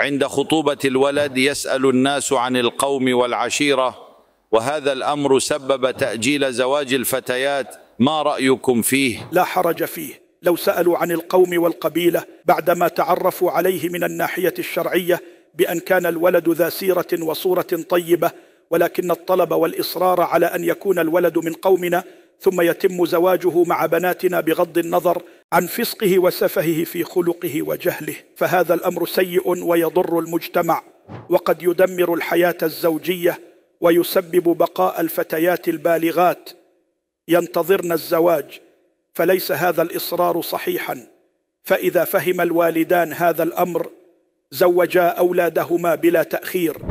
عند خطوبة الولد يسأل الناس عن القوم والعشيرة وهذا الأمر سبب تأجيل زواج الفتيات ما رأيكم فيه؟ لا حرج فيه لو سألوا عن القوم والقبيلة بعدما تعرفوا عليه من الناحية الشرعية بأن كان الولد ذا سيرة وصورة طيبة ولكن الطلب والإصرار على أن يكون الولد من قومنا ثم يتم زواجه مع بناتنا بغض النظر عن فسقه وسفهه في خلقه وجهله فهذا الامر سيء ويضر المجتمع وقد يدمر الحياه الزوجيه ويسبب بقاء الفتيات البالغات ينتظرن الزواج فليس هذا الاصرار صحيحا فاذا فهم الوالدان هذا الامر زوجا اولادهما بلا تاخير